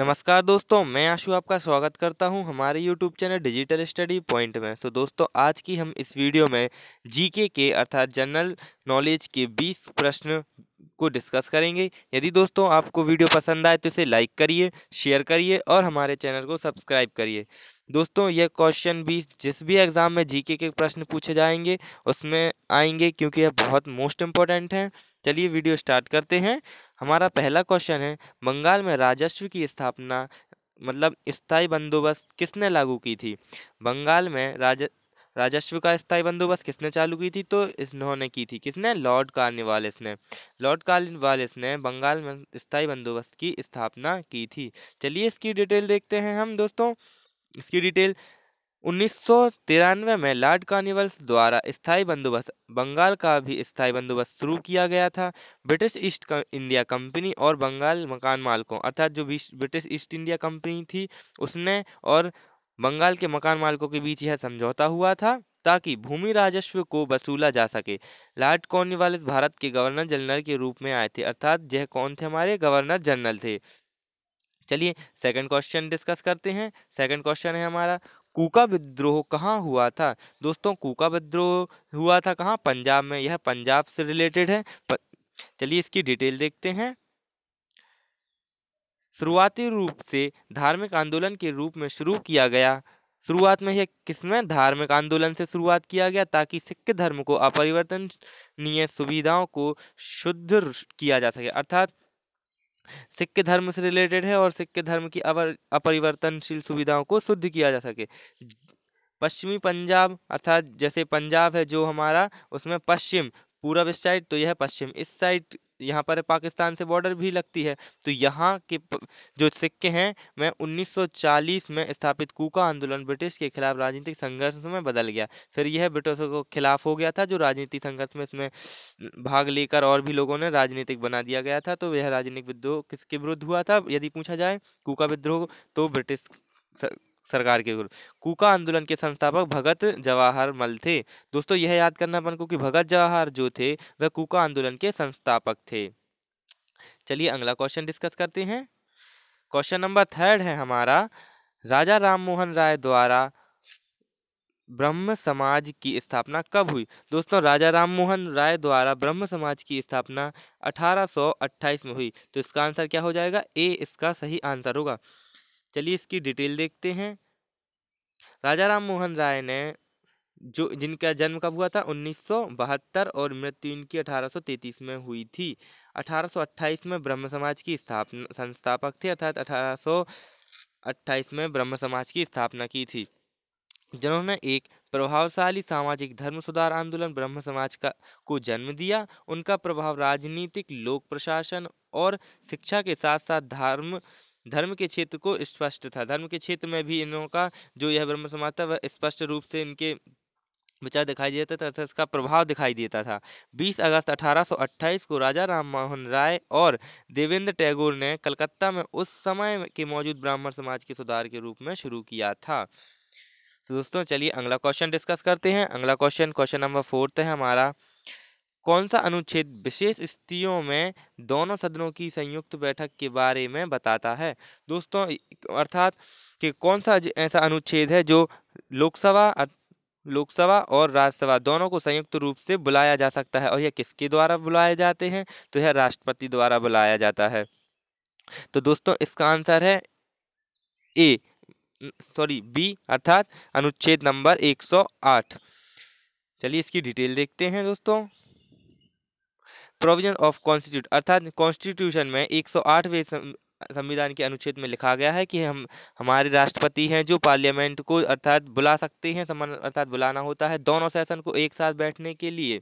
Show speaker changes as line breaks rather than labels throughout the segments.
नमस्कार दोस्तों मैं आशु आपका स्वागत करता हूं हमारे YouTube channel digital study point में सो तो so, दोस्तों आज की हम इस वीडियो में जीके के अर्थात जनरल नॉलेज के 20 प्रश्न को डिस्कस करेंगे यदि दोस्तों आपको वीडियो पसंद आए तो इसे लाइक करिए शेयर करिए और हमारे चैनल को सब्सक्राइब करिए दोस्तों यह क्वेश्चन भी जिस भी एग्ज़ाम में जीके के प्रश्न पूछे जाएंगे उसमें आएंगे क्योंकि यह बहुत मोस्ट इम्पोर्टेंट हैं चलिए वीडियो स्टार्ट करते हैं हमारा पहला क्वेश्चन है बंगाल में राजस्व की स्थापना मतलब स्थायी बंदोबस्त किसने लागू की थी बंगाल में राज राजस्व का स्थायी बंदोबस्त किसने चालू की थी तो इन्होंने की थी किसने लॉर्ड कार्निवालिस ने लॉर्ड कार्निवालिस ने बंगाल में स्थायी बंदोबस्त की स्थापना की थी चलिए इसकी डिटेल देखते हैं हम दोस्तों इसकी डिटेल उन्नीस में लॉर्ड कार्निवल्स द्वारा स्थायी बंदोबस्त बंगाल का भी स्थायी बंदोबस्त शुरू किया गया था ब्रिटिश ईस्ट इंडिया कंपनी और बंगाल मकान मालिकों अर्थात जो ब्रिटिश ईस्ट इंडिया कंपनी थी उसने और बंगाल के मकान मालिकों के बीच यह समझौता हुआ था ताकि भूमि राजस्व को वसूला जा सके लॉर्ड कॉर्नवालिस भारत के गवर्नर जनरल के रूप में आए थे अर्थात यह कौन थे हमारे गवर्नर जनरल थे चलिए सेकंड क्वेश्चन डिस्कस करते हैं सेकंड क्वेश्चन है हमारा कूका विद्रोह कहाँ हुआ था दोस्तों कूका विद्रोह हुआ था कहाँ पंजाब में यह पंजाब से रिलेटेड है प... चलिए इसकी डिटेल देखते हैं शुरुआती रूप से धार्मिक आंदोलन के रूप में शुरू किया गया शुरुआत में यह किसमें धार्मिक आंदोलन से शुरुआत किया गया ताकि सिख धर्म को अपरिवर्तनीय सुविधाओं को शुद्ध किया जा सके अर्थात सिख के धर्म से रिलेटेड है और सिख के धर्म की अपरिवर्तनशील सुविधाओं को शुद्ध किया जा सके पश्चिमी पंजाब अर्थात जैसे पंजाब है जो हमारा उसमें पश्चिम पूरब इस साइड तो यह पश्चिम इस साइड यहाँ पर पाकिस्तान से बॉर्डर भी लगती है तो यहाँ के जो सिक्के हैं मैं 1940 में स्थापित कूका आंदोलन ब्रिटिश के खिलाफ राजनीतिक संघर्ष में बदल गया फिर यह ब्रिटिशों के खिलाफ हो गया था जो राजनीतिक संघर्ष में इसमें भाग लेकर और भी लोगों ने राजनीतिक बना दिया गया था तो यह राजनीतिक विद्रोह किसके विरुद्ध हुआ था यदि पूछा जाए कूका विद्रोह तो ब्रिटिश सरकार के विरुद्ध कूका आंदोलन के संस्थापक भगत जवाहर मल थे दोस्तों यह याद करना अपन को कि भगत जवाहर जो थे वह कूका आंदोलन के संस्थापक थे चलिए अगला क्वेश्चन डिस्कस करते हैं क्वेश्चन नंबर थर्ड है हमारा राजा राममोहन राय द्वारा ब्रह्म समाज की स्थापना कब हुई दोस्तों राजा राममोहन राय द्वारा ब्रह्म समाज की स्थापना 1828 में हुई तो इसका आंसर क्या हो जाएगा ए इसका सही आंसर होगा चलिए इसकी डिटेल देखते हैं राजा राम मोहन राय ने जो जिनका जन्म कब हुआ था उन्नीस और मृत्यु इनकी 1833 में हुई थी 1828 में ब्रह्म समाज की स्थापना संस्थापक थे अर्थात 1828 में ब्रह्म समाज की स्थापना की थी जिन्होंने एक प्रभावशाली सामाजिक धर्म सुधार आंदोलन ब्रह्म समाज का को जन्म दिया उनका प्रभाव राजनीतिक लोक प्रशासन और शिक्षा के साथ साथ धर्म धर्म के क्षेत्र को स्पष्ट था धर्म के क्षेत्र में भी इन का जो यह ब्रह्म समाज था वह स्पष्ट रूप से इनके विचार दिखाई देता था तथा इसका प्रभाव दिखाई देता था 20 अगस्त 1828 को राजा राम मोहन राय और देवेंद्र टैगोर ने कलकत्ता में उस समय के मौजूद ब्राह्मण समाज के सुधार के रूप में शुरू किया था तो दोस्तों चलिए अगला क्वेश्चन डिस्कस करते हैं अगला क्वेश्चन क्वेश्चन नंबर फोर्थ है हमारा कौन सा अनुच्छेद विशेष स्थितियों में दोनों सदनों की संयुक्त बैठक के बारे में बताता है दोस्तों अर्थात कि कौन सा ऐसा अनुच्छेद है जो लोकसभा लोकसभा और राज्यसभा दोनों को संयुक्त रूप से बुलाया जा सकता है और यह किसके द्वारा बुलाए जाते हैं तो यह राष्ट्रपति द्वारा बुलाया जाता है तो दोस्तों इसका आंसर है ए सॉरी बी अर्थात अनुच्छेद नंबर 108 चलिए इसकी डिटेल देखते हैं दोस्तों प्रोविजन ऑफ कॉन्स्टिट्यूट अर्थात कॉन्स्टिट्यूशन में 108वें संविधान के अनुच्छेद में लिखा गया है कि हम हमारे राष्ट्रपति हैं जो पार्लियामेंट को अर्थात बुला सकते हैं समान अर्थात बुलाना होता है दोनों सेशन को एक साथ बैठने के लिए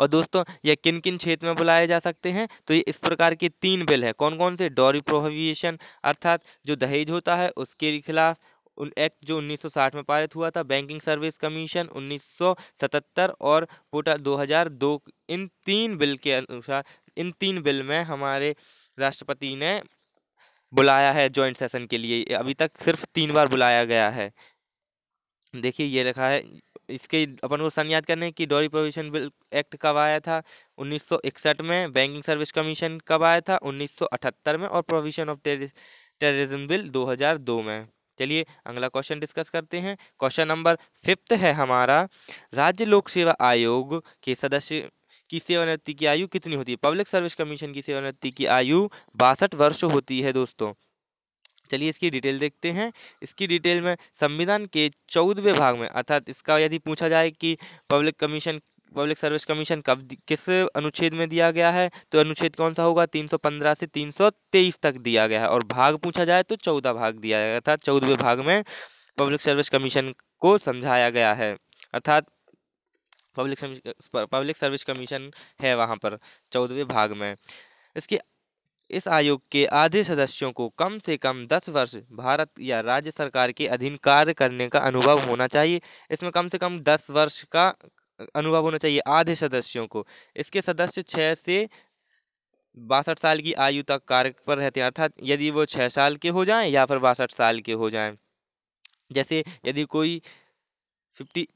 और दोस्तों ये किन किन क्षेत्र में बुलाए जा सकते हैं तो ये इस प्रकार के तीन बिल हैं कौन कौन से डॉरी प्रोहिबिशन अर्थात जो दहेज होता है उसके खिलाफ एक्ट जो 1960 में पारित हुआ था बैंकिंग सर्विस कमीशन 1977 और कोटा 2002 इन तीन बिल के अनुसार इन तीन बिल में हमारे राष्ट्रपति ने बुलाया है जॉइंट सेशन के लिए अभी तक सिर्फ तीन बार बुलाया गया है देखिए ये रखा है इसके अपन को सन याद करने की डॉरी प्रोविजन बिल एक्ट कब आया था 1961 में बैंकिंग सर्विस कमीशन कब आया था 1978 में और प्रोविजन ऑफ टेररिज्म बिल 2002 में चलिए अगला क्वेश्चन डिस्कस करते हैं क्वेश्चन नंबर फिफ्थ है हमारा राज्य लोक सेवा आयोग के सदस्य की सेवानिवृत्ति की आयु कितनी होती है पब्लिक सर्विस कमीशन की सेवानिवृत्ति की आयु बासठ वर्ष होती है दोस्तों चलिए इसकी डिटेल देखते हैं इसकी डिटेल में संविधान के चौदहवें भाग में अर्थात इसका यदि पूछा जाए कि public commission public service commission कब किस अनुच्छेद में दिया गया है तो अनुच्छेद कौन सा होगा 315 से 323 तक दिया गया है और भाग पूछा जाए तो चौदह भाग दिया गया था चौदहवें भाग में पब्लिक सर्विस कमीशन को समझाया गया है अर्थात पब्लिक पब्लिक सर्विस कमीशन है वहाँ पर चौदहवें भाग में इसके इस आयोग के आधे सदस्यों को कम से कम दस वर्ष भारत या राज्य सरकार के अधीन कार्य करने का अनुभव होना चाहिए इसमें कम से कम दस वर्ष का अनुभव होना चाहिए आधे सदस्यों को इसके सदस्य छः से बासठ साल की आयु तक कार्य पर रहते हैं अर्थात यदि वो छः साल के हो जाएं या फिर बासठ साल के हो जाएं जैसे यदि कोई फिफ्टी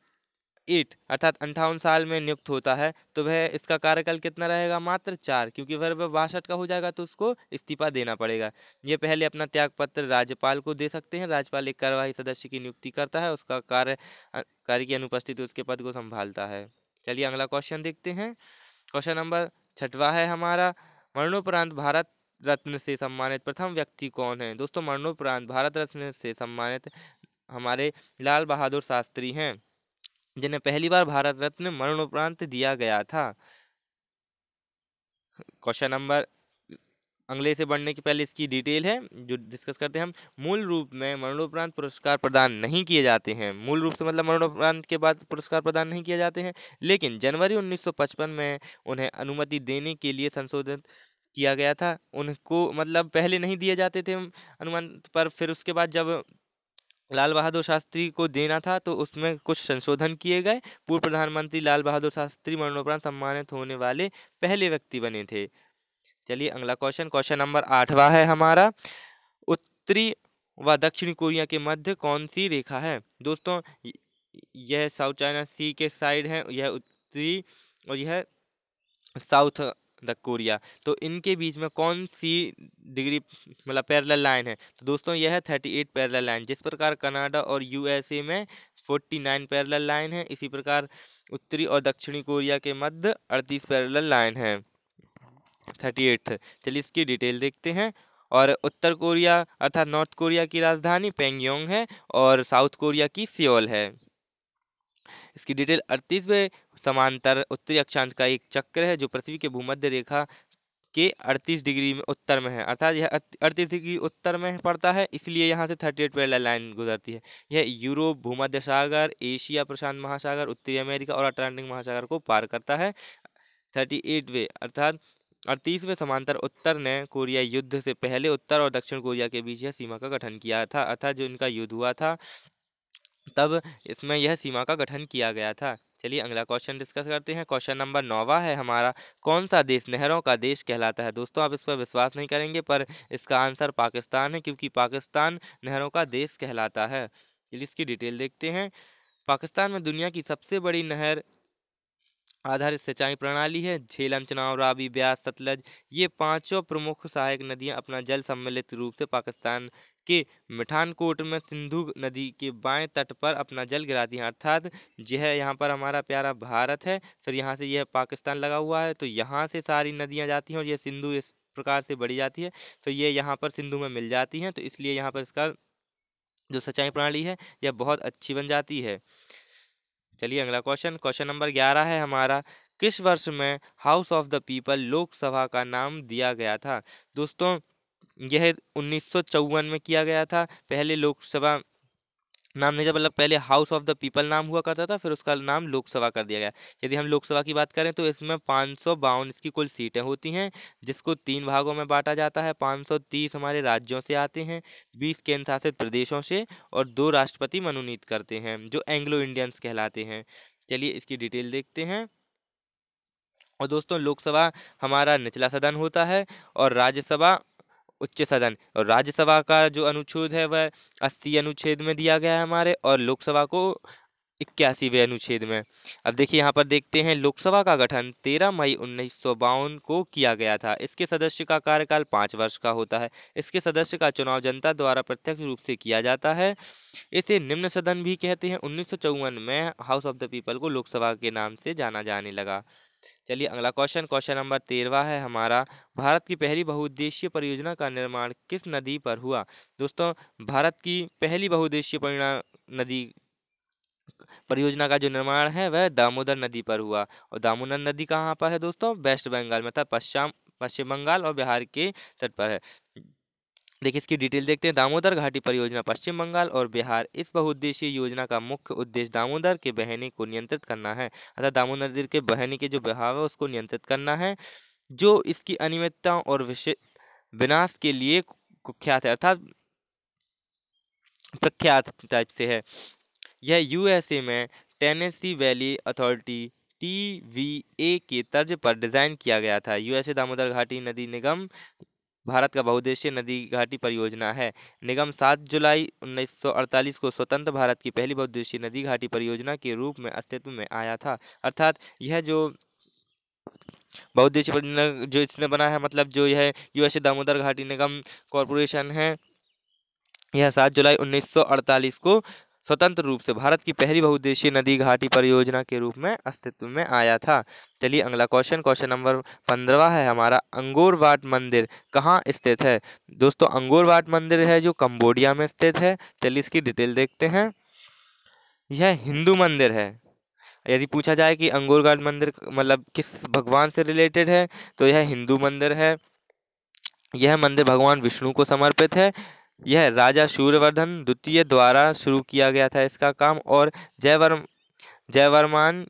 एट अर्थात अंठावन साल में नियुक्त होता है तो वह इसका कार्यकाल कितना रहेगा मात्र चार क्योंकि वह वह बासठ का हो जाएगा तो उसको इस्तीफा देना पड़ेगा ये पहले अपना त्यागपत्र राज्यपाल को दे सकते हैं राज्यपाल एक कार्यवाही सदस्य की नियुक्ति करता है उसका कार्य कार्य की अनुपस्थिति उसके पद को संभालता है चलिए अगला क्वेश्चन देखते हैं क्वेश्चन नंबर छठवा है हमारा मरणोपरांत भारत रत्न से सम्मानित प्रथम व्यक्ति कौन है दोस्तों मरणोपरांत भारत रत्न से सम्मानित हमारे लाल बहादुर शास्त्री हैं जिन्हें पहली बार भारत रत्न मरणोपरांत दिया गया था क्वेश्चन नंबर अगले से बढ़ने के पहले इसकी डिटेल है जो डिस्कस करते हैं हम मूल रूप में मरणोपरांत पुरस्कार प्रदान नहीं किए जाते हैं मूल रूप से मतलब मरणोपरांत के बाद पुरस्कार प्रदान नहीं किए जाते हैं लेकिन जनवरी 1955 में उन्हें अनुमति देने के लिए संशोधन किया गया था उनको मतलब पहले नहीं दिए जाते थे अनुमान पर फिर उसके बाद जब लाल बहादुर शास्त्री को देना था तो उसमें कुछ संशोधन किए गए पूर्व प्रधानमंत्री लाल बहादुर शास्त्री मरणोपरांत सम्मानित होने वाले पहले व्यक्ति बने थे चलिए अगला क्वेश्चन क्वेश्चन नंबर आठवा है हमारा उत्तरी व दक्षिण कोरिया के मध्य कौन सी रेखा है दोस्तों यह साउथ चाइना सी के साइड है यह उत्तरी और यह साउथ द कोरिया तो इनके बीच में कौन सी डिग्री मतलब पैरल लाइन है तो दोस्तों यह है थर्टी एट पैरल लाइन जिस प्रकार कनाडा और यूएसए में फोर्टी नाइन पैरल लाइन है इसी प्रकार उत्तरी और दक्षिणी कोरिया के मध्य अड़तीस पैरल लाइन है थर्टी एट चलिए इसकी डिटेल देखते हैं और उत्तर कोरिया अर्थात नॉर्थ कोरिया की राजधानी पेंगयोंग है और साउथ कोरिया की सियोल है इसकी डिटेल अड़तीसवें समांतर उत्तरी अक्षांश का एक चक्र है जो पृथ्वी के भूमध्य रेखा के 38 डिग्री में उत्तर में है अर्थात यह 38 डिग्री उत्तर में पड़ता है इसलिए यहाँ से 38 एट लाइन गुजरती है यह यूरोप भूमध्य सागर एशिया प्रशांत महासागर उत्तरी अमेरिका और अटलांटिक महासागर को पार करता है 38 वे अर्थात अड़तीसवें समांतर उत्तर ने कोरिया युद्ध से पहले उत्तर और दक्षिण कोरिया के बीच यह सीमा का गठन किया था अर्थात जो इनका युद्ध हुआ था तब इसमें यह सीमा का गठन किया गया था चलिए अगला क्वेश्चन डिस्कस करते हैं क्वेश्चन नंबर नौवा है हमारा कौन सा देश नहरों का देश कहलाता है दोस्तों आप इस पर विश्वास नहीं करेंगे पर इसका आंसर पाकिस्तान है क्योंकि पाकिस्तान नहरों का देश कहलाता है चलिए इसकी डिटेल देखते हैं पाकिस्तान में दुनिया की सबसे बड़ी नहर आधारित सिंचाई प्रणाली है झेलम चुनाव रावी ब्यास सतलज ये पांचों प्रमुख सहायक नदियां अपना जल सम्मिलित रूप से पाकिस्तान के मिठानकोट में सिंधु नदी के बाएं तट पर अपना जल गिराती हैं अर्थात यह यहाँ पर हमारा प्यारा भारत है फिर यहाँ से यह पाकिस्तान लगा हुआ है तो यहाँ से सारी नदियाँ जाती हैं और यह सिंधु इस प्रकार से बढ़ी जाती है तो ये यहाँ पर सिंधु में मिल जाती हैं तो इसलिए यहाँ पर इसका जो सिंचाई प्रणाली है यह बहुत अच्छी बन जाती है चलिए अगला क्वेश्चन क्वेश्चन नंबर ग्यारह है हमारा किस वर्ष में house of the people Lok Sabha का नाम दिया गया था दोस्तों यह उन्नीस में किया गया था पहले लोकसभा नाम नहीं था मतलब पहले हाउस ऑफ द पीपल नाम हुआ करता था फिर उसका नाम लोकसभा कर दिया गया यदि हम लोकसभा की बात करें तो इसमें पाँच सौ इसकी कुल सीटें होती हैं जिसको तीन भागों में बांटा जाता है पाँच सौ तीस हमारे राज्यों से आते हैं बीस केंद्र शासित प्रदेशों से और दो राष्ट्रपति मनोनीत करते हैं जो एंग्लो इंडियंस कहलाते हैं चलिए इसकी डिटेल देखते हैं और दोस्तों लोकसभा हमारा निचला सदन होता है और राज्यसभा उच्च सदन और राज्यसभा का जो अनुच्छेद है वह अस्सी अनुच्छेद में दिया गया है हमारे और लोकसभा को वे अनुच्छेद में अब देखिए यहाँ पर देखते हैं लोकसभा का गठन 13 मई उन्नीस को किया गया था इसके सदस्य का कार्यकाल पाँच वर्ष का होता है इसके सदस्य का चुनाव जनता द्वारा प्रत्यक्ष रूप से किया जाता है इसे निम्न सदन भी कहते हैं उन्नीस में हाउस ऑफ द पीपल को लोकसभा के नाम से जाना जाने लगा चलिए अगला क्वेश्चन क्वेश्चन नंबर तेरवा है हमारा भारत की पहली बहुउद्देशीय परियोजना का निर्माण किस नदी पर हुआ दोस्तों भारत की पहली बहुउद्देशीय परियोजना नदी परियोजना का जो निर्माण है वह दामोदर नदी पर हुआ और दामोदर नदी कहाँ पर है दोस्तों वेस्ट बंगाल में था पश्चिम पश्चिम बंगाल और बिहार के तट पर है देखिए इसकी डिटेल देखते हैं दामोदर घाटी परियोजना पश्चिम बंगाल और बिहार इस बहुउद्देशीय योजना का मुख्य उद्देश्य दामोदर के बहने को नियंत्रित करना है अर्थात दामोदर नदी के बहने के जो बहाव है उसको नियंत्रित करना है जो इसकी अनियमितता और विनाश के लिए कुख्यात है अर्थात प्रख्यात टाइप से है यह यूएसए में टेनेसी वैली अथॉरिटी टी के तर्ज पर डिजाइन किया गया था यूएसए दामोदर घाटी नदी निगम भारत का बहुउद्देशीय नदी घाटी परियोजना है निगम 7 जुलाई 1948 को स्वतंत्र भारत की पहली बहुउद्देशीय नदी घाटी परियोजना के रूप में अस्तित्व में आया था अर्थात यह जो बहुउद्देशीय जो इसने बना है मतलब जो यह यूएसए दामोदर घाटी निगम कॉरपोरेशन है यह 7 जुलाई 1948 को स्वतंत्र रूप से भारत की पहली बहुद्देशीय नदी घाटी परियोजना के रूप में अस्तित्व में आया था चलिए अगला क्वेश्चन क्वेश्चन नंबर पंद्रवा है हमारा अंगोरवाट मंदिर कहाँ स्थित है दोस्तों अंगोरवाट मंदिर है जो कंबोडिया में स्थित है चलिए इसकी डिटेल देखते हैं यह हिंदू मंदिर है यदि पूछा जाए कि अंगोरघाट मंदिर मतलब किस भगवान से रिलेटेड है तो यह हिंदू मंदिर है यह मंदिर भगवान विष्णु को समर्पित है यह राजा सूर्यवर्धन द्वितीय द्वारा शुरू किया गया था इसका काम और जयवर्म जयवर्मान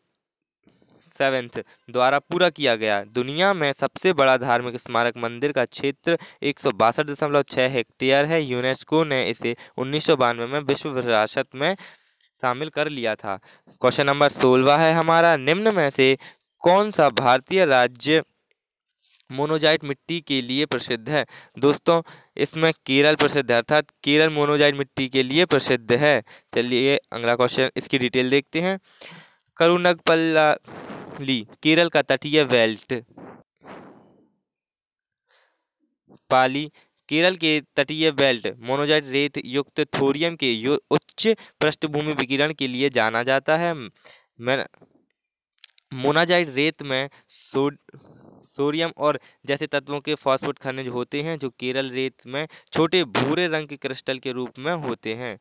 सेवेंथ द्वारा पूरा किया गया दुनिया में सबसे बड़ा धार्मिक स्मारक मंदिर का क्षेत्र एक हेक्टेयर है यूनेस्को ने इसे उन्नीस में विश्व विरासत में शामिल कर लिया था क्वेश्चन नंबर सोलवा है हमारा निम्न में से कौन सा भारतीय राज्य मोनोजाइट मिट्टी के लिए प्रसिद्ध है दोस्तों इसमें केरल प्रसिद्ध है अर्थात केरल मोनोजाइट मिट्टी के लिए प्रसिद्ध है चलिए अगला क्वेश्चन इसकी डिटेल देखते हैं करुणकपल्ली केरल का तटीय बेल्ट पाली केरल के तटीय बेल्ट मोनोजाइट रेत युक्त थोरियम के उच्च पृष्ठभूमि विकिरण के लिए जाना जाता है मोनाजाइट रेत में सोड सोडियम और जैसे तत्वों के फॉस्फोट खनिज होते हैं जो केरल रेत में छोटे भूरे रंग के क्रिस्टल के रूप में होते हैं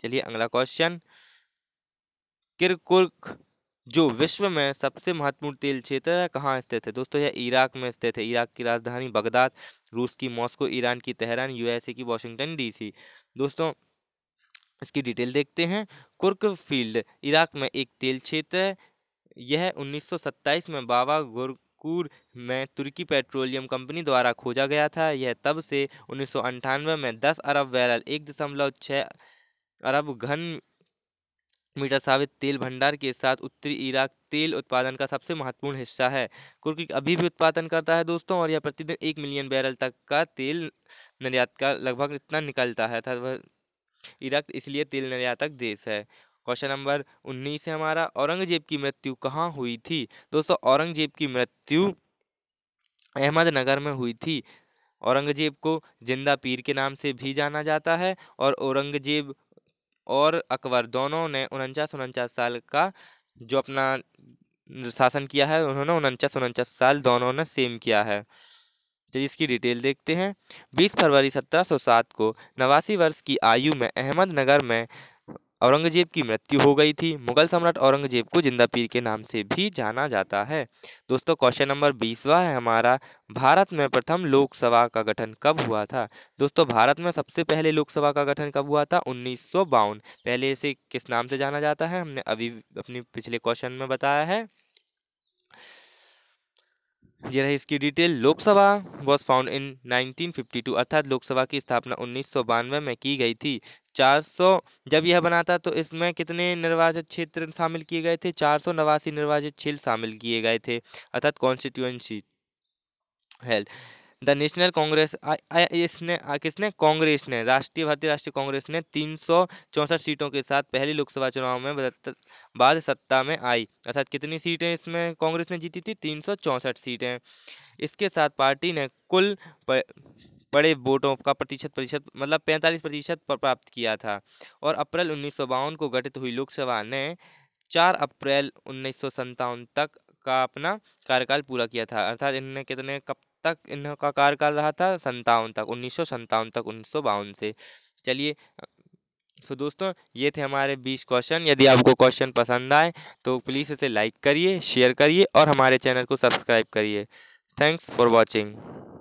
चलिए अगला क्वेश्चन किरकुर्क जो विश्व में सबसे महत्वपूर्ण तेल क्षेत्र है कहाँ स्थित है दोस्तों यह इराक में स्थित है इराक की राजधानी बगदाद रूस की मॉस्को ईरान की तेहरान यूएसए की वॉशिंगटन डीसी दोस्तों इसकी डिटेल देखते हैं कुर्क फील्ड इराक में एक तेल क्षेत्र है यह 1927 में बाबा गुर बाकूर में तुर्की पेट्रोलियम कंपनी द्वारा खोजा गया था यह तब से उन्नीस में 10 अरब बैरल एक दशमलव छः अरब घन मीटर साबित तेल भंडार के साथ उत्तरी इराक तेल उत्पादन का सबसे महत्वपूर्ण हिस्सा है कुर्की अभी भी उत्पादन करता है दोस्तों और यह प्रतिदिन एक मिलियन बैरल तक का तेल निर्यात का लगभग इतना निकलता है इराक इसलिए तेल निर्यातक देश है क्वेश्चन नंबर उन्नीस है हमारा औरंगजेब की मृत्यु कहाँ हुई थी दोस्तों औरंगजेब की मृत्यु अहमदनगर में हुई थी औरंगजेब को जिंदा पीर के नाम से भी जाना जाता है और औरंगजेब और अकबर दोनों ने उनचास उनचास साल का जो अपना शासन किया है उन्होंने उनचास उनचास साल दोनों ने सेम किया है चलिए इसकी डिटेल देखते हैं 20 फरवरी 1707 को नवासी वर्ष की आयु में अहमदनगर में औरंगजेब की मृत्यु हो गई थी मुगल सम्राट औरंगजेब को जिंदा पीर के नाम से भी जाना जाता है दोस्तों क्वेश्चन नंबर बीसवा है हमारा भारत में प्रथम लोकसभा का गठन कब हुआ था दोस्तों भारत में सबसे पहले लोकसभा का गठन कब हुआ था उन्नीस पहले इसे किस नाम से जाना जाता है हमने अभी अपने पिछले क्वेश्चन में बताया है रही इसकी detail Lok Sabha was found in 1952 अर्थात लोकसभा की स्थापना उन्नीस में की गई थी 400 जब यह बना था तो इसमें कितने निर्वाचित क्षेत्र शामिल किए गए थे चार सौ नवासी निर्वाचित क्षेत्र शामिल किए गए थे अर्थात constituency held the national Congress इसने किसने कांग्रेस ने राष्ट्रीय भारतीय राष्ट्रीय कांग्रेस ने तीन सीटों के साथ पहली लोकसभा चुनाव में बाद सत्ता में आई अर्थात कितनी सीटें इसमें कांग्रेस ने जीती थी तीन सीटें इसके साथ पार्टी ने कुल बड़े वोटों का प्रतिशत प्रतिशत मतलब 45 प्रतिशत प्राप्त किया था और अप्रैल उन्नीस को गठित हुई लोकसभा ने 4 अप्रैल उन्नीस तक का अपना कार्यकाल पूरा किया था अर्थात इन्होंने कितने कब तक इनका कार्यकाल रहा था संतावन तक उन्नीस तक उन्नीस से चलिए सो दोस्तों ये थे हमारे 20 क्वेश्चन यदि आपको क्वेश्चन पसंद आए तो प्लीज़ इसे लाइक करिए शेयर करिए और हमारे चैनल को सब्सक्राइब करिए थैंक्स फॉर वॉचिंग